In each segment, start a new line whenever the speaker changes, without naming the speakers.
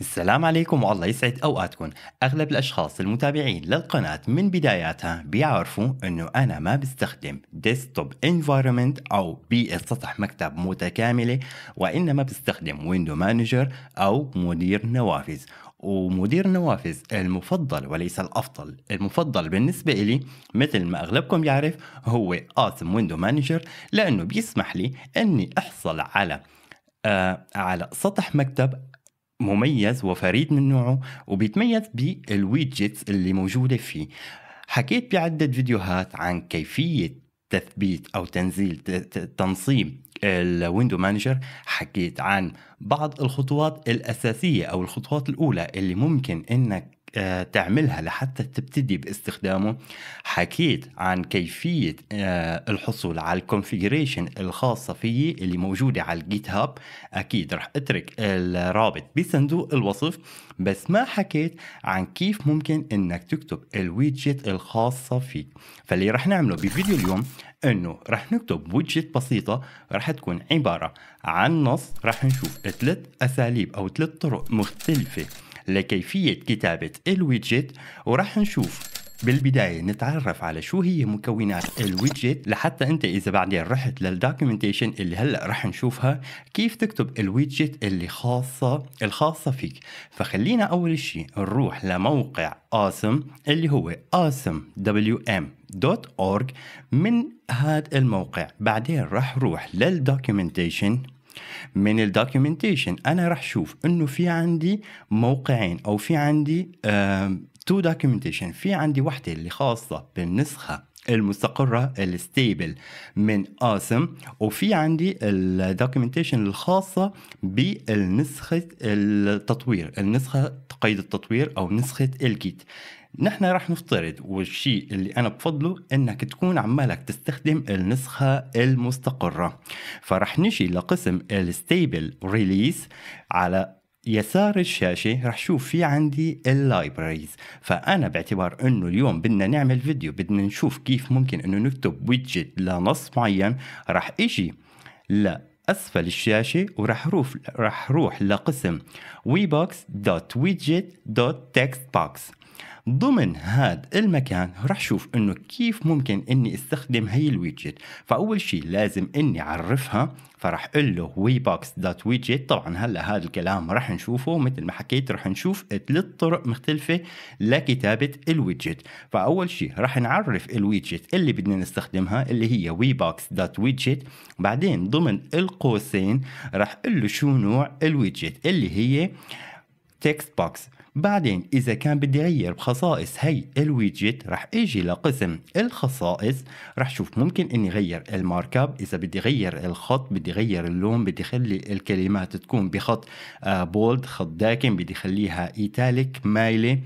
السلام عليكم والله يسعد اوقاتكم اغلب الاشخاص المتابعين للقناه من بداياتها بيعرفوا انه انا ما بستخدم ديسكتوب انفايرمنت او بيئه سطح مكتب متكامله وانما بستخدم ويندو مانجر او مدير نوافذ ومدير النوافذ المفضل وليس الافضل المفضل بالنسبه لي مثل ما اغلبكم يعرف هو اسم ويندو مانجر لانه بيسمح لي اني احصل على آه على سطح مكتب مميز وفريد من نوعه وبيتميز بالويدجتس اللي موجودة فيه حكيت بعدة فيديوهات عن كيفية تثبيت أو تنزيل تنصيب الويندو مانجر حكيت عن بعض الخطوات الأساسية أو الخطوات الأولى اللي ممكن إنك آه، تعملها لحتى تبتدي باستخدامه حكيت عن كيفية آه، الحصول على الكونفيجريشن الخاصة فيه اللي موجودة على الجيت هاب أكيد رح أترك الرابط بصندوق الوصف بس ما حكيت عن كيف ممكن إنك تكتب الويدجت الخاصة فيك فاللي رح نعمله بفيديو اليوم انه رح نكتب ويدجت بسيطة رح تكون عبارة عن نص رح نشوف ثلاث اساليب او ثلاث طرق مختلفة لكيفية كتابة الويدجت وراح نشوف بالبداية نتعرف على شو هي مكونات الويدجت لحتى انت اذا بعدين رحت للدوكيومنتيشن اللي هلا رح نشوفها كيف تكتب الويدجت اللي خاصة الخاصة فيك فخلينا اول شيء نروح لموقع اسم اللي هو awesomewm.org من هذا الموقع بعدين رح روح للدوكيومنتيشن من الدوكيومنتيشن انا راح شوف انه في عندي موقعين او في عندي تو دوكيومنتيشن في عندي وحده اللي خاصه بالنسخه المستقرة الستيبل من آسم وفي عندي الدوكيومنتيشن الخاصة بالنسخة التطوير النسخة قيد التطوير أو نسخة الكيت نحن راح نفترض والشيء اللي انا بفضله انك تكون عمالك تستخدم النسخه المستقره فرح نجي لقسم الستيبل ريليس على يسار الشاشة رح شوف في عندي اللايبريز فأنا باعتبار أنه اليوم بدنا نعمل فيديو بدنا نشوف كيف ممكن أنه نكتب ويدجت لنص معين رح إجي لأسفل الشاشة ورح روح رح روح لقسم ويبوكس دوت ويدجت دوت تكست بوكس ضمن هذا المكان رح شوف انه كيف ممكن اني استخدم هي الويدجت فاول شيء لازم اني اعرفها فرح اقول له webox.widget دوت ويدجت طبعا هلا هذا الكلام رح نشوفه مثل ما حكيت رح نشوف ثلاث طرق مختلفه لكتابه الويدجت فاول شيء رح نعرف الويدجت اللي بدنا نستخدمها اللي هي webox.widget دوت ويدجت بعدين ضمن القوسين رح اقول له شو نوع الويدجت اللي هي تكست بوكس بعدين إذا كان بدي أغير بخصائص هي الويدجت رح إجي لقسم الخصائص رح شوف ممكن إني أغير الماركاب إذا بدي أغير الخط بدي أغير اللون بدي أخلي الكلمات تكون بخط بولد آه، خط داكن بدي أخليها إيتاليك مايلة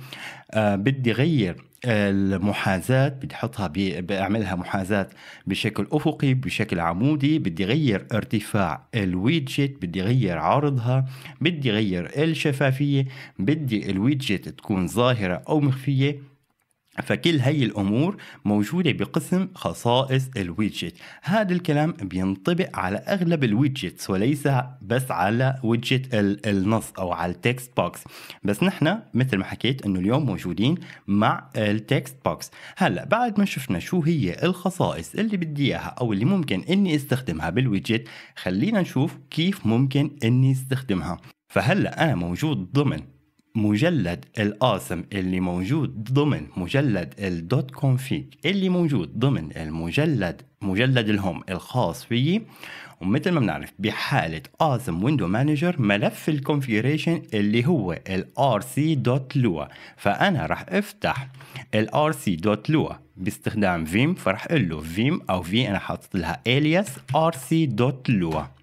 آه، بدي أغير المحاذاة بدي احطها بعملها محاذاة بشكل افقي بشكل عمودي بدي غير ارتفاع الويدجت بدي غير عرضها بدي غير الشفافية بدي الويدجت تكون ظاهرة او مخفية فكل هي الامور موجوده بقسم خصائص الويدجت هذا الكلام بينطبق على اغلب الويدجتس وليس بس على ويدجت النص او على التكست بوكس بس نحن مثل ما حكيت انه اليوم موجودين مع التكست بوكس هلا بعد ما شفنا شو هي الخصائص اللي بدي اياها او اللي ممكن اني استخدمها بالويدجت خلينا نشوف كيف ممكن اني استخدمها فهلا انا موجود ضمن مجلد الاثم اللي موجود ضمن مجلد الدوت كونفيج اللي موجود ضمن المجلد مجلد الهوم الخاص فيي ومثل ما بنعرف بحالة اثم ويندو مانجر ملف الكونفيجريشن اللي هو ال rc.lua فأنا راح افتح ال rc.lua باستخدام فيم فراح اقول له فيم او في انا حاطط لها alias rc.lua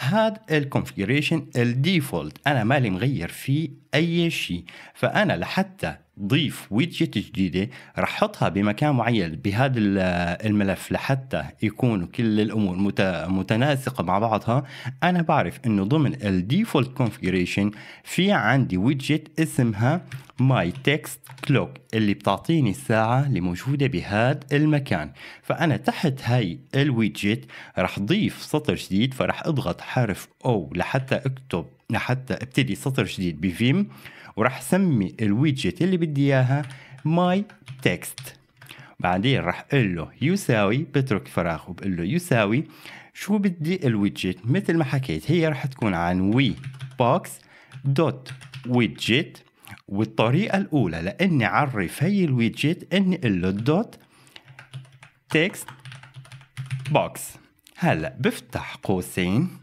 هاد الكونفجريشن الديفولت انا مالي مغير فيه اي شيء فانا لحتى ضيف ويدجت جديدة رح حطها بمكان معين بهذا الملف لحتى يكون كل الأمور متناسقة مع بعضها أنا بعرف أنه ضمن الديفولت كونفجريشن في عندي ويدجت اسمها ماي تكست كلوك اللي بتعطيني الساعة اللي موجودة بهذا المكان فأنا تحت هاي الويدجت رح ضيف سطر جديد فرح اضغط حرف أو لحتى اكتب لحتى ابتدي سطر جديد بفيم وراح اسمي الويدجت اللي بدي اياها ماي تكست بعدين راح اقول له يساوي بترك فراغ وبقول له يساوي شو بدي الويدجت مثل ما حكيت هي راح تكون عن وي بوكس دوت ويدجت والطريقة الأولى لإني أعرف هي الويدجت إني أقول له دوت تكست بوكس هلا بفتح قوسين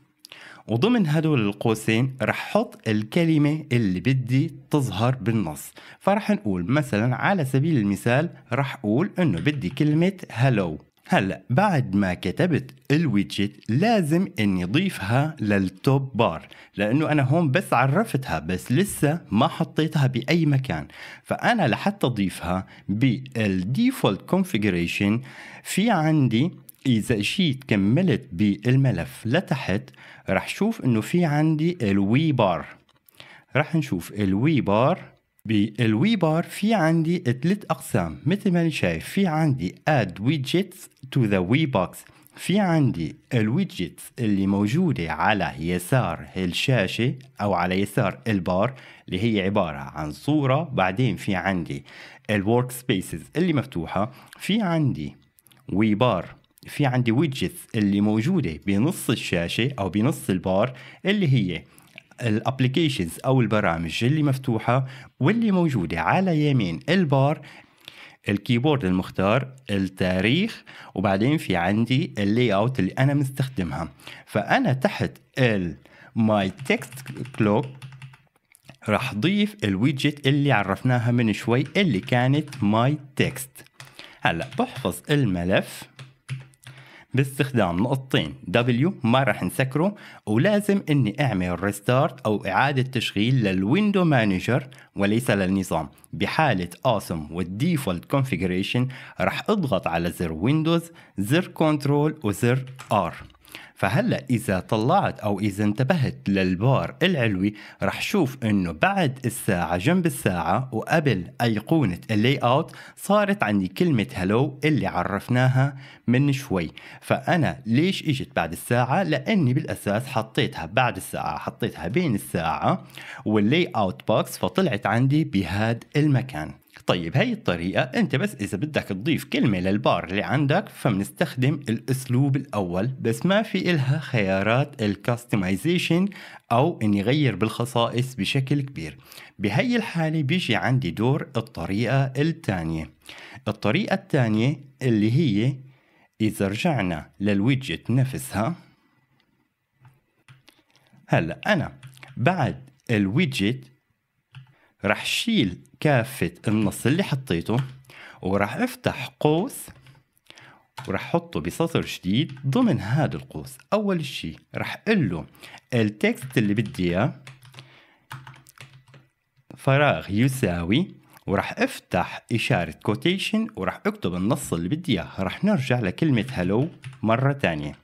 وضمن هدول القوسين رح حط الكلمة اللي بدي تظهر بالنص فرح نقول مثلا على سبيل المثال رح أقول أنه بدي كلمة هلو هلا بعد ما كتبت الويدجت لازم اني اضيفها للتوب بار لانه انا هون بس عرفتها بس لسه ما حطيتها باي مكان فانا لحتى اضيفها بالديفولت كونفيجريشن في عندي اذا جيت كملت بالملف لتحت رح شوف انه في عندي الوي بار رح نشوف الوي بار بالوي بار في عندي ثلاث اقسام مثل ما شايف في عندي add widgets to the وي بوكس في عندي الويدجتس اللي موجودة على يسار الشاشة أو على يسار البار اللي هي عبارة عن صورة بعدين في عندي الورك سبيسز اللي مفتوحة في عندي وي بار في عندي ويدجت اللي موجوده بنص الشاشه او بنص البار اللي هي الابلكيشنز او البرامج اللي مفتوحه واللي موجوده على يمين البار الكيبورد المختار التاريخ وبعدين في عندي اللي اوت اللي انا مستخدمها فانا تحت ال ماي تكست كلوك راح ضيف الويدجت اللي عرفناها من شوي اللي كانت ماي تكست هلا بحفظ الملف باستخدام نقطتين W ما راح نسكره ولازم اني اعمل ريستارت او اعادة تشغيل للويندو مانجر وليس للنظام بحالة اوسم والديفولت كونفيجريشن راح اضغط على زر ويندوز زر كنترول وزر R فهلا اذا طلعت او اذا انتبهت للبار العلوي رح شوف انه بعد الساعه جنب الساعه وقبل ايقونه اللي اوت صارت عندي كلمه هلو اللي عرفناها من شوي فانا ليش اجت بعد الساعه لاني بالاساس حطيتها بعد الساعه حطيتها بين الساعه واللي اوت بوكس فطلعت عندي بهاد المكان طيب هاي الطريقة أنت بس إذا بدك تضيف كلمة للبار اللي عندك فبنستخدم الأسلوب الأول بس ما في إلها خيارات الكاستمايزيشن أو إني غير بالخصائص بشكل كبير بهي الحالة بيجي عندي دور الطريقة الثانية الطريقة الثانية اللي هي إذا رجعنا للويدجت نفسها هلا أنا بعد الويدجت راح شيل كافة النص اللي حطيته وراح افتح قوس وراح حطه بسطر جديد ضمن هذا القوس اول شيء راح اقول له التكست اللي بدي اياه فراغ يساوي وراح افتح إشارة كوتيشن وراح اكتب النص اللي بدي اياه راح نرجع لكلمة هلو مرة تانية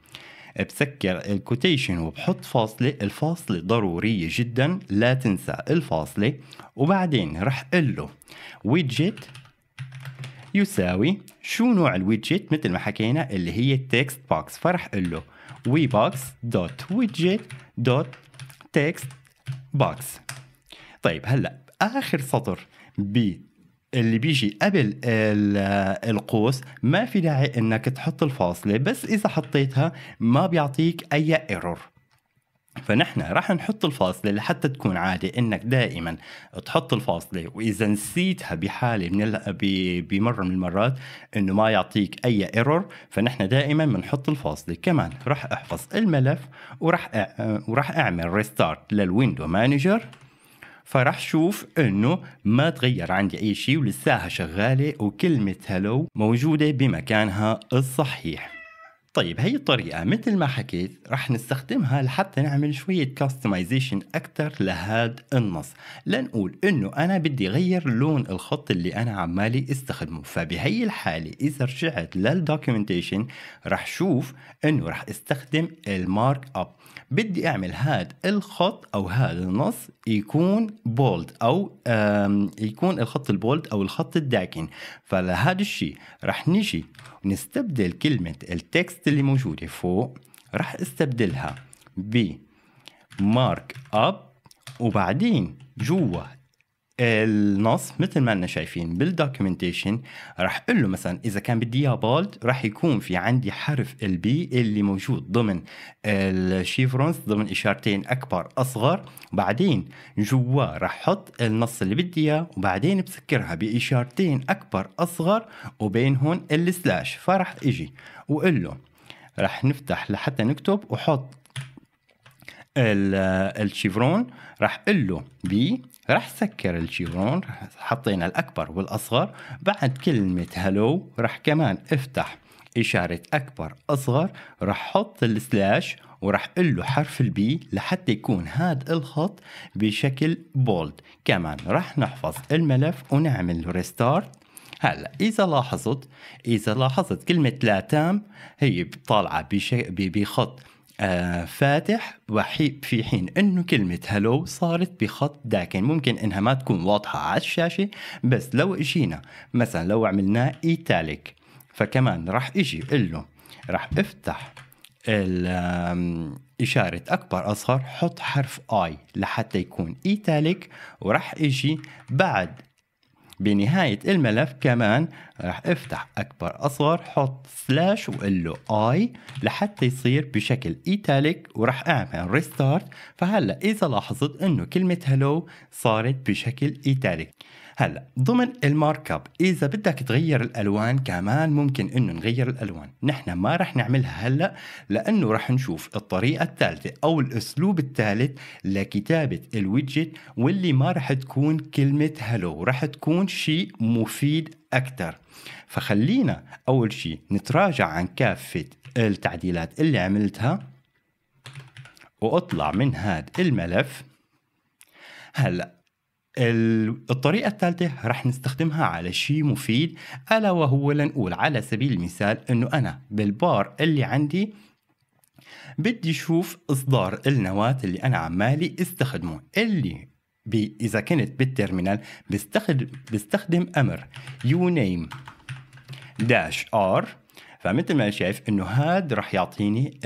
بسكر الكوتيشن وبحط فاصلة الفاصلة ضرورية جدا لا تنسى الفاصلة وبعدين رح قل له ويدجت يساوي شو نوع الويدجت مثل ما حكينا اللي هي التكست بوكس فرح قل له وي دوت ويدجت دوت تكست بوكس طيب هلا اخر سطر ب اللي بيجي قبل القوس ما في داعي انك تحط الفاصله بس اذا حطيتها ما بيعطيك اي ايرور فنحن راح نحط الفاصله لحتى تكون عاده انك دائما تحط الفاصله واذا نسيتها بحاله من بمره من المرات انه ما يعطيك اي ايرور فنحن دائما بنحط الفاصله كمان راح احفظ الملف وراح وراح اعمل ريستارت للويندو مانجر فراح شوف انه ما تغير عندي اي شيء ولساها شغاله وكلمه هلو موجوده بمكانها الصحيح طيب هي الطريقة مثل ما حكيت رح نستخدمها لحتى نعمل شوية كاستمايزيشن أكثر لهاد النص لنقول إنه أنا بدي اغير لون الخط اللي أنا عمالي استخدمه فبهي الحالة إذا رجعت للدوكيومنتيشن رح شوف إنه رح استخدم المارك أب بدي أعمل هاد الخط أو هاد النص يكون بولد او يكون الخط البولد او الخط الداكن فلهذا الشيء رح نجي نستبدل كلمة التكست اللي موجودة فوق رح استبدلها ب مارك اب وبعدين جوا النص مثل ما احنا شايفين بالدوكيومنتيشن راح اقول له مثلا اذا كان بدي اياه بولد راح يكون في عندي حرف البي اللي موجود ضمن الشيفرونز ضمن اشارتين اكبر اصغر وبعدين جواه راح احط النص اللي بدي اياه وبعدين بسكرها باشارتين اكبر اصغر وبين هون السلاش فراح اجي واقول له راح نفتح لحتى نكتب وحط الشيفرون راح اقول له بي راح سكر الجيرون حطينا الأكبر والأصغر بعد كلمة هلو راح كمان افتح إشارة أكبر أصغر راح حط السلاش وراح قل له حرف البي لحتى يكون هذا الخط بشكل بولد كمان راح نحفظ الملف ونعمل له ريستارت هلا اذا لاحظت اذا لاحظت كلمه لا تام هي طالعه بشي بخط آه فاتح وحيب في حين انه كلمة هلو صارت بخط داكن ممكن انها ما تكون واضحة على الشاشة بس لو اجينا مثلا لو عملناه ايتاليك فكمان راح اجي اقول له راح افتح إشارة أكبر أصغر حط حرف آي لحتى يكون إيتاليك وراح إجي بعد بنهاية الملف كمان راح افتح أكبر أصغر حط سلاش وقل له اي لحتى يصير بشكل ايتاليك وراح أعمل ريستارت فهلا إذا لاحظت إنه كلمة هلو صارت بشكل ايتاليك هلا ضمن المارك اب اذا بدك تغير الالوان كمان ممكن انه نغير الالوان نحن ما رح نعملها هلا لانه رح نشوف الطريقه الثالثه او الاسلوب الثالث لكتابه الويدجت واللي ما رح تكون كلمه هلو رح تكون شيء مفيد اكثر فخلينا اول شيء نتراجع عن كافه التعديلات اللي عملتها واطلع من هذا الملف هلا الطريقة الثالثة رح نستخدمها على شيء مفيد ألا وهو لنقول على سبيل المثال أنه أنا بالبار اللي عندي بدي شوف إصدار النواة اللي أنا عمالي استخدمه اللي بي إذا كنت بالترمينال بستخدم, بستخدم أمر يونيم uname-r فمثل ما شايف انه هاد رح يعطيني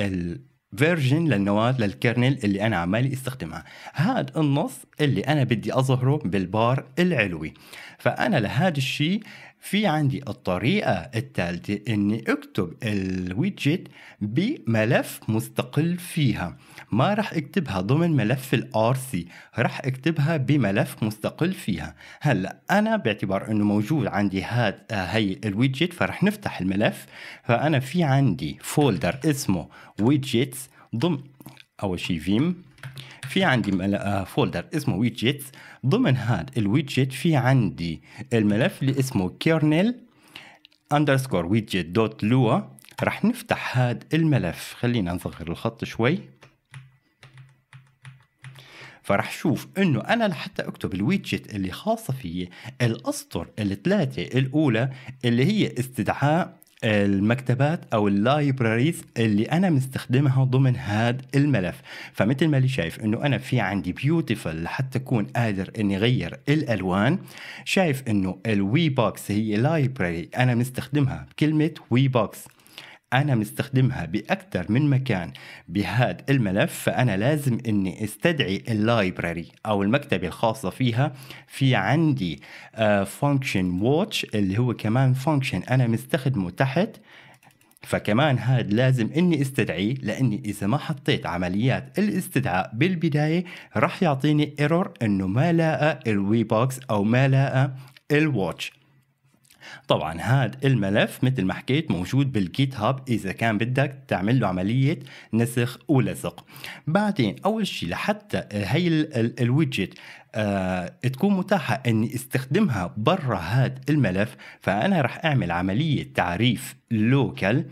فيرجن للنواه للكرنل اللي انا عمالي استخدمها هاد النص اللي انا بدي اظهره بالبار العلوي فانا لهذا الشيء في عندي الطريقة الثالثة اني اكتب الويدجت بملف مستقل فيها ما راح اكتبها ضمن ملف الـ RC راح اكتبها بملف مستقل فيها هلا انا باعتبار انه موجود عندي هاد هي الويدجت فرح نفتح الملف فانا في عندي فولدر اسمه ويدجتس ضمن اول شيء فيم في عندي آه، فولدر اسمه ويدجت ضمن هذا الويدجت في عندي الملف اللي اسمه كيرنل اندرسكور ويدجت دوت لوا راح نفتح هذا الملف خلينا نصغر الخط شوي فراح شوف انه انا لحتى اكتب الويدجت اللي خاصه فيه الاسطر الثلاثه الاولى اللي هي استدعاء المكتبات او اللايبراريز اللي انا مستخدمها ضمن هذا الملف فمثل ما اللي شايف انه انا في عندي بيوتيفل لحتى اكون قادر اني اغير الالوان شايف انه الوي بوكس هي لايبراري انا مستخدمها بكلمه وي بوكس انا مستخدمها باكثر من مكان بهذا الملف فانا لازم اني استدعي اللايبراري او المكتبه الخاصه فيها في عندي فانكشن آه، واتش اللي هو كمان فانكشن انا مستخدمه تحت فكمان هاد لازم اني استدعيه لاني اذا ما حطيت عمليات الاستدعاء بالبدايه راح يعطيني ايرور انه ما لاقى الوي بوكس او ما لاقى الواتش طبعا هذا الملف مثل ما حكيت موجود بالجيت هاب اذا كان بدك تعمل له عمليه نسخ ولصق بعدين اول شيء لحتى هي الويدجت آه، تكون متاحة أني استخدمها برا هذا الملف فأنا رح أعمل عملية تعريف لوكال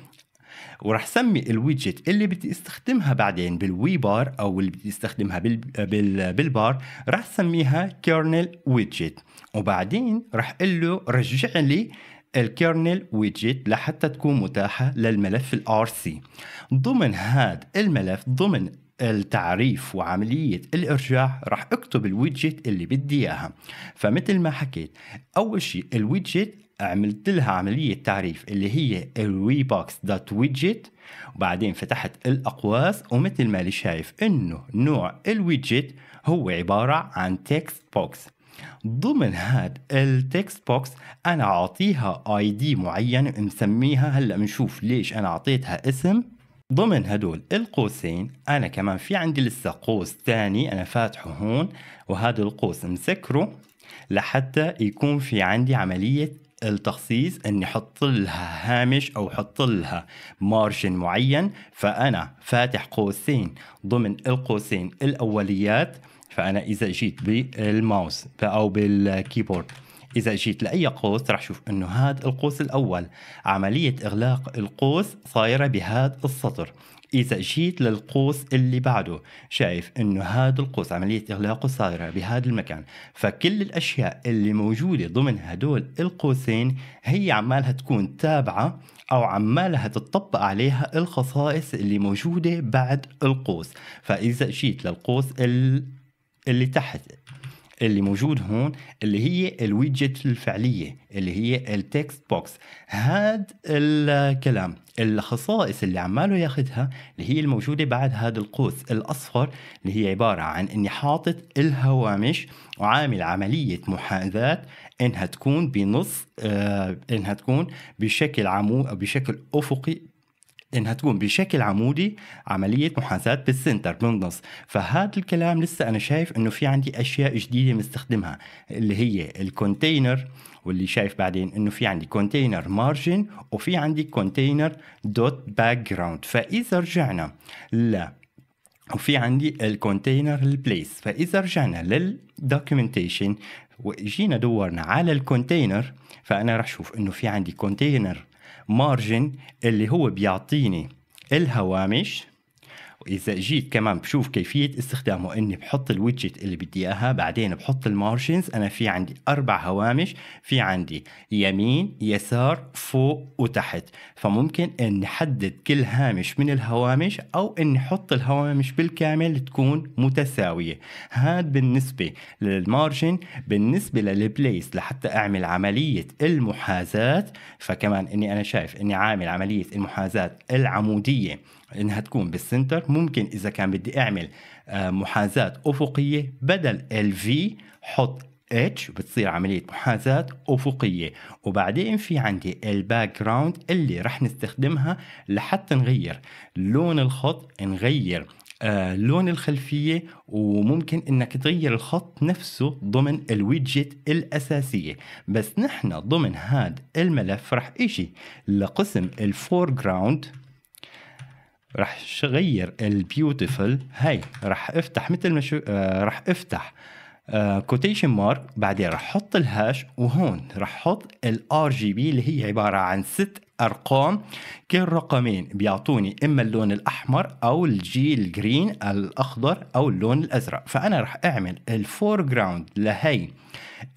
وراح سمي الويدجت اللي بدي استخدمها بعدين بالوي بار او اللي بدي استخدمها بال بال بالبار راح سميها كيرنل ويدجت وبعدين راح اقول له رجع لي الكيرنل ويدجت لحتى تكون متاحة للملف الار سي ضمن هذا الملف ضمن التعريف وعملية الإرجاع راح أكتب الويدجت اللي بدي إياها فمثل ما حكيت أول شيء الويدجت عملت لها عملية تعريف اللي هي الويبوكس.ويدجت دوت ويدجت وبعدين فتحت الأقواس ومثل ما اللي شايف إنه نوع الويدجت هو عبارة عن تكست بوكس ضمن هاد التكست بوكس انا اعطيها اي دي معين مسميها هلا بنشوف ليش انا اعطيتها اسم ضمن هدول القوسين انا كمان في عندي لسه قوس تاني انا فاتحه هون وهذا القوس مسكره لحتى يكون في عندي عملية التخصيص اني احط لها هامش او احط لها مارشن معين فانا فاتح قوسين ضمن القوسين الاوليات فانا اذا جيت بالماوس او بالكيبورد إذا جيت لأي قوس راح شوف إنه هذا القوس الأول عملية إغلاق القوس صايرة بهذا السطر إذا جيت للقوس اللي بعده شايف انه هذا القوس عملية اغلاقه صايرة بهذا المكان فكل الاشياء اللي موجودة ضمن هدول القوسين هي عمالها تكون تابعة او عمالها تطبق عليها الخصائص اللي موجودة بعد القوس فاذا جيت للقوس اللي تحت اللي موجود هون اللي هي الويدجت الفعلية اللي هي التكست بوكس هاد الكلام الخصائص اللي عماله ياخدها اللي هي الموجودة بعد هذا القوس الأصفر اللي هي عبارة عن أني حاطط الهوامش وعامل عملية محاذاة انها تكون بنص آه انها تكون بشكل عمود بشكل افقي انها تقوم بشكل عمودي عمليه محاذاه بالسنتر بالنص فهذا الكلام لسه انا شايف انه في عندي اشياء جديده مستخدمها اللي هي الكونتينر واللي شايف بعدين انه في عندي كونتينر مارجن وفي عندي كونتينر دوت باك جراوند فاذا رجعنا ل وفي عندي الكونتينر البليس فاذا رجعنا للدوكيومنتيشن وجينا دورنا على الكونتينر فانا راح اشوف انه في عندي كونتينر مارجن اللي هو بيعطيني الهوامش واذا جيت كمان بشوف كيفيه استخدامه اني بحط الويدجت اللي بدي اياها بعدين بحط المارجنز انا في عندي اربع هوامش في عندي يمين يسار فوق وتحت فممكن اني احدد كل هامش من الهوامش او اني احط الهوامش بالكامل تكون متساويه هاد بالنسبه للمارجن بالنسبه للبليس لحتى اعمل عمليه المحاذاه فكمان اني انا شايف اني عامل عمليه المحاذاه العموديه انها تكون بالسنتر ممكن اذا كان بدي اعمل آه، محاذاة افقية بدل ال في حط اتش بتصير عملية محاذاة أفقية وبعدين في عندي الباك جراوند اللي رح نستخدمها لحتى نغير لون الخط نغير آه لون الخلفية وممكن انك تغير الخط نفسه ضمن الويدجت الاساسية بس نحن ضمن هاد الملف رح اجي لقسم الفور جراوند رح شغير البيوتيفل هاي رح افتح مثل ما شو آه رح افتح كوتيشن آه مارك بعدين رح احط الهاش وهون رح احط الار جي بي اللي هي عباره عن ست ارقام كل رقمين بيعطوني اما اللون الاحمر او الجيل جرين الاخضر او اللون الازرق فانا رح اعمل الفور جراوند لهي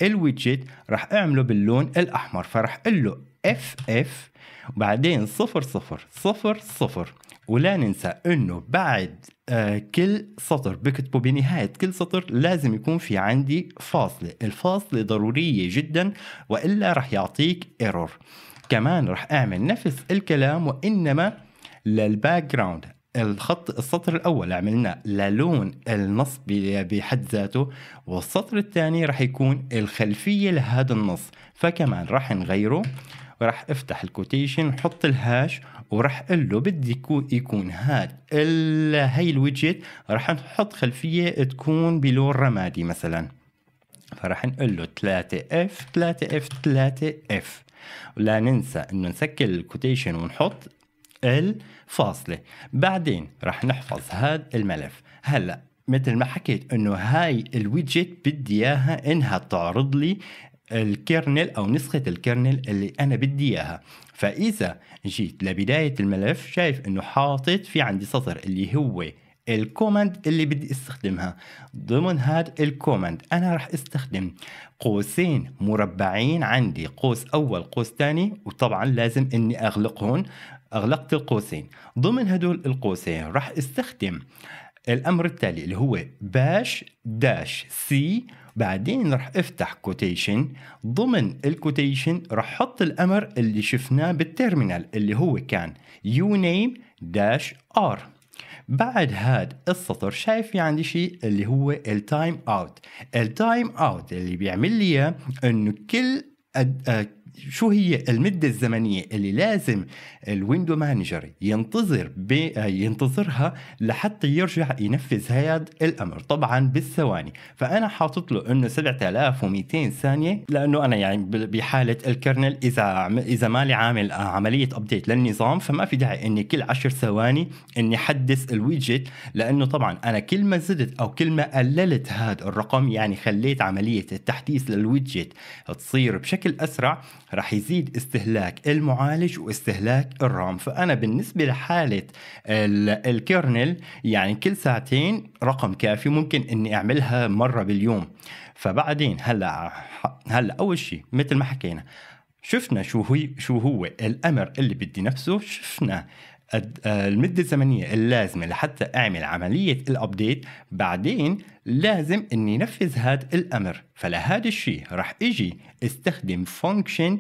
الويدجت رح اعمله باللون الاحمر فرح اقول له اف اف وبعدين صفر صفر صفر صفر ولا ننسى انه بعد آه، كل سطر بكتبه بنهاية كل سطر لازم يكون في عندي فاصلة الفاصلة ضرورية جدا وإلا رح يعطيك ايرور كمان رح أعمل نفس الكلام وإنما للباك جراوند الخط السطر الأول عملناه للون النص بحد ذاته والسطر الثاني رح يكون الخلفية لهذا النص فكمان رح نغيره ورح افتح الكوتيشن حط الهاش وراح اقول له بدي يكون هاد هاي الويدجت راح نحط خلفيه تكون بلون رمادي مثلا فراح نقول له 3 اف 3 اف 3 اف ولا ننسى انه نسكر الكوتيشن ونحط الفاصله بعدين راح نحفظ هذا الملف هلا مثل ما حكيت انه هاي الويدجت بدي اياها انها تعرض لي الكيرنل او نسخه الكيرنل اللي انا بدي اياها فاذا جيت لبدايه الملف شايف انه حاطط في عندي سطر اللي هو الكوماند اللي بدي استخدمها ضمن هذا الكوماند انا راح استخدم قوسين مربعين عندي قوس اول قوس ثاني وطبعا لازم اني اغلقهم اغلقت القوسين ضمن هدول القوسين راح استخدم الامر التالي اللي هو باش داش سي بعدين رح افتح كوتيشن ضمن الكوتيشن رح احط الامر اللي شفناه بالترمينال اللي هو كان يو نيم داش ار بعد هاد السطر شايف في يعني عندي شيء اللي هو التايم اوت التايم اوت اللي بيعمل لي انه كل آه، شو هي المدة الزمنية اللي لازم الويندو مانجر ينتظر آه، ينتظرها لحتى يرجع ينفذ هذا الأمر طبعا بالثواني فأنا حاطط له أنه 7200 ثانية لأنه أنا يعني بحالة الكرنل إذا إذا مالي عامل آه، عملية أبديت للنظام فما في داعي أني كل 10 ثواني أني حدث الويدجت لأنه طبعا أنا كل ما زدت أو كل ما قللت هذا الرقم يعني خليت عملية التحديث للويدجت تصير بشكل أسرع رح يزيد استهلاك المعالج واستهلاك الرام فأنا بالنسبة لحالة الكيرنل يعني كل ساعتين رقم كافي ممكن أني أعملها مرة باليوم فبعدين هلا هلا أول شيء مثل ما حكينا شفنا شو هو شو هو الامر اللي بدي نفسه شفنا المده الزمنيه اللازمه لحتى اعمل عمليه الابديت بعدين لازم اني نفذ هذا الامر فلهذا الشيء راح اجي استخدم فانكشن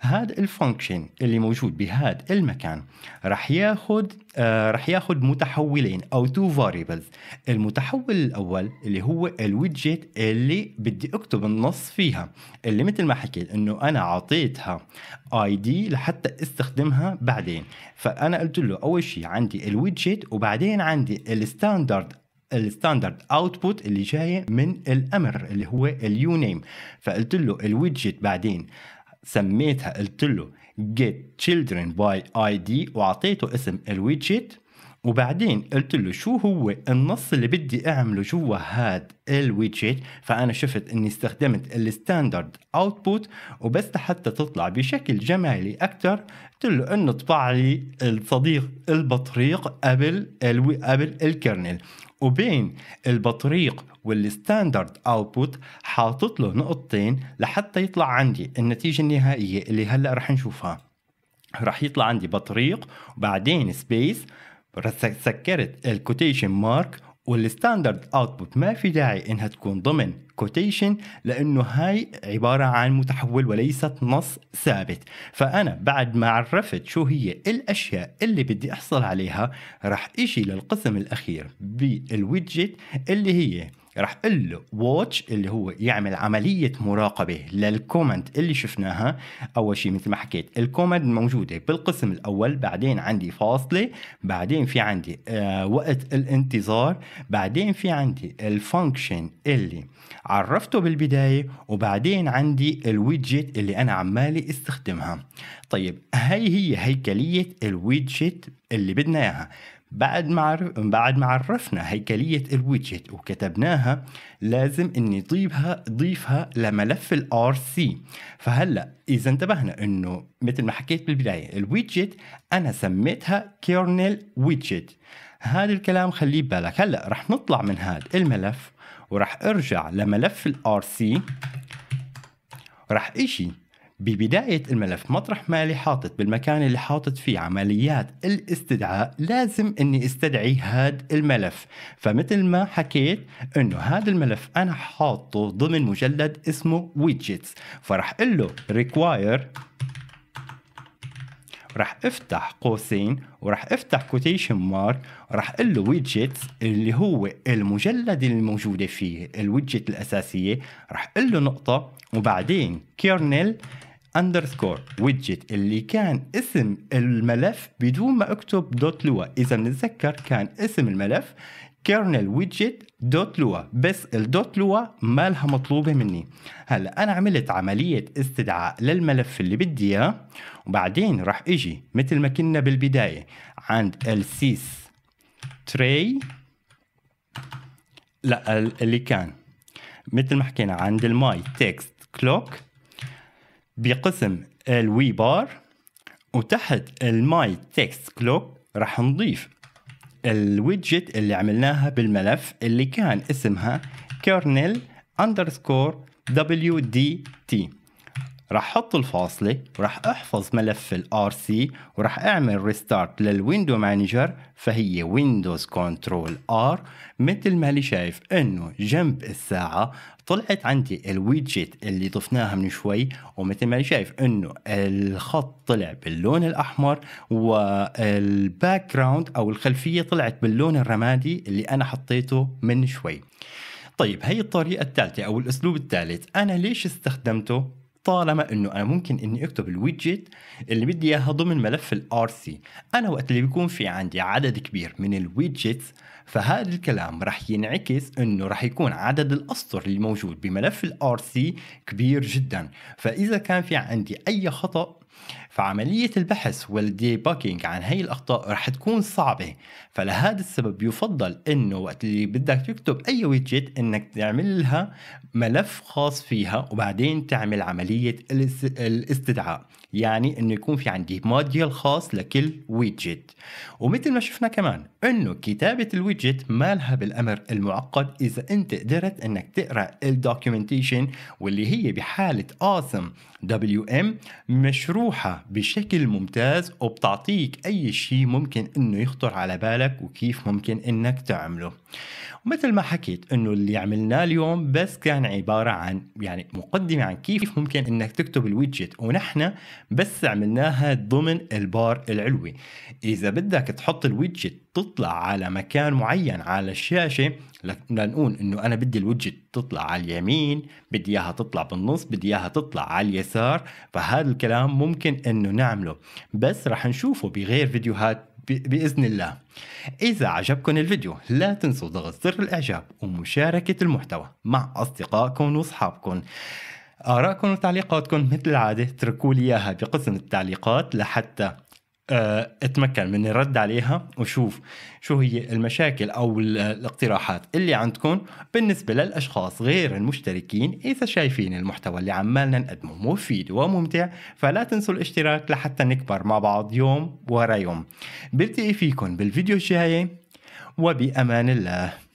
هذا الفانكشن اللي موجود بهذا المكان راح ياخد آه راح ياخد متحولين او تو فاريبلز المتحول الاول اللي هو الويدجت اللي بدي اكتب النص فيها اللي مثل ما حكيت انه انا اعطيتها اي دي لحتى استخدمها بعدين فانا قلت له اول شيء عندي الويدجت وبعدين عندي الستاندرد الستاندرد اوتبوت اللي جايه من الامر اللي هو اليو نيم فقلت له الويدجت بعدين سميتها قلت له get children by id واعطيته اسم الويدجت وبعدين قلت له شو هو النص اللي بدي اعمله جوا هاد الويدجت فانا شفت اني استخدمت الستاندرد اوتبوت وبس حتى تطلع بشكل جمالي اكثر قلت له انه اطبع لي الصديق البطريق قبل الوي قبل الكرنل وبين البطريق والستاندرد اوتبوت حاطط له نقطتين لحتى يطلع عندي النتيجه النهائيه اللي هلا رح نشوفها رح يطلع عندي بطريق وبعدين سبيس سكرت الكوتيشن مارك والستاندرد اوتبوت ما في داعي انها تكون ضمن كوتيشن لانه هاي عباره عن متحول وليست نص ثابت فانا بعد ما عرفت شو هي الاشياء اللي بدي احصل عليها راح اشي للقسم الاخير بالويدجت اللي هي راح اقول له واتش اللي هو يعمل عمليه مراقبه للكومنت اللي شفناها اول شيء مثل ما حكيت الكومنت موجوده بالقسم الاول بعدين عندي فاصله بعدين في عندي آه وقت الانتظار بعدين في عندي الفانكشن اللي عرفته بالبدايه وبعدين عندي الويدجت اللي انا عمالي استخدمها طيب هي هي هيكليه الويدجت اللي بدنا اياها بعد ما بعد ما عرفنا هيكلية الويدجت وكتبناها لازم اني ضيفها ضيفها لملف الار سي فهلا اذا انتبهنا انه مثل ما حكيت بالبداية الويدجت انا سميتها كيرنل ويدجت هذا الكلام خليه ببالك هلا رح نطلع من هذا الملف ورح ارجع لملف الار سي رح اشي ببداية الملف مطرح مالي حاطط بالمكان اللي حاطط فيه عمليات الاستدعاء لازم اني استدعي هاد الملف فمثل ما حكيت انه هذا الملف انا حاطه ضمن مجلد اسمه widgets فراح اقول له require راح افتح قوسين وراح افتح كوتيشن مارك وراح اقول له ويدجت اللي هو المجلد الموجوده فيه الويدجت الاساسيه راح اقول له نقطه وبعدين كيرنل اندرسكور ويدجت اللي كان اسم الملف بدون ما اكتب دوت لوا اذا بنتذكر كان اسم الملف كيرنل ويدجت دوت لوا بس الدوت لوا ما لها مطلوبة مني هلا أنا عملت عملية استدعاء للملف اللي بدي إياه وبعدين راح إجي مثل ما كنا بالبداية عند السيس تري لا اللي كان مثل ما حكينا عند الماي تكست كلوك بقسم الوي بار وتحت الماي تكست كلوك راح نضيف الويدجت اللي عملناها بالملف اللي كان اسمها كيرنل اندرسكور دبليو دي تي رح حط الفاصلة ورح احفظ ملف ال سي ورح اعمل ريستارت للويندو مانجر فهي ويندوز كنترول ار مثل ما اللي شايف انه جنب الساعة طلعت عندي الويدجت اللي ضفناها من شوي ومثل ما اللي شايف انه الخط طلع باللون الاحمر والباك جراوند او الخلفية طلعت باللون الرمادي اللي انا حطيته من شوي طيب هي الطريقة الثالثة أو الأسلوب الثالث أنا ليش استخدمته طالما انه انا ممكن اني اكتب الويدجت اللي بدي اياها ضمن ملف الار سي انا وقت اللي بيكون في عندي عدد كبير من الويدجتس فهذا الكلام رح ينعكس انه رح يكون عدد الاسطر اللي موجود بملف الار سي كبير جدا فاذا كان في عندي اي خطا فعملية البحث والديباكينج عن هي الأخطاء رح تكون صعبة فلهذا السبب يفضل إنه وقت اللي بدك تكتب أي ويدجت إنك تعملها ملف خاص فيها وبعدين تعمل عملية الاستدعاء يعني انه يكون في عندي موديل خاص لكل ويدجت ومثل ما شفنا كمان انه كتابه الويدجت ما لها بالامر المعقد اذا انت قدرت انك تقرا الدوكيومنتيشن واللي هي بحاله اوسم دبليو ام مشروحه بشكل ممتاز وبتعطيك اي شيء ممكن انه يخطر على بالك وكيف ممكن انك تعمله ومثل ما حكيت انه اللي عملناه اليوم بس كان عباره عن يعني مقدمه عن كيف ممكن انك تكتب الويدجت ونحن بس عملناها ضمن البار العلوي اذا بدك تحط الويدجت تطلع على مكان معين على الشاشه لنقول انه انا بدي الوجه تطلع على اليمين بدي اياها تطلع بالنص بدي اياها تطلع على اليسار فهذا الكلام ممكن انه نعمله بس رح نشوفه بغير فيديوهات باذن الله. اذا عجبكم الفيديو لا تنسوا ضغط زر الاعجاب ومشاركه المحتوى مع اصدقائكم واصحابكم. آرائكم وتعليقاتكم مثل العادة اتركوا لي إياها بقسم التعليقات لحتى آه، اتمكن من الرد عليها وشوف شو هي المشاكل او الاقتراحات اللي عندكم بالنسبه للاشخاص غير المشتركين اذا شايفين المحتوى اللي عمالنا نقدمه مفيد وممتع فلا تنسوا الاشتراك لحتى نكبر مع بعض يوم ورا يوم بلتقي فيكم بالفيديو الجاي وبامان الله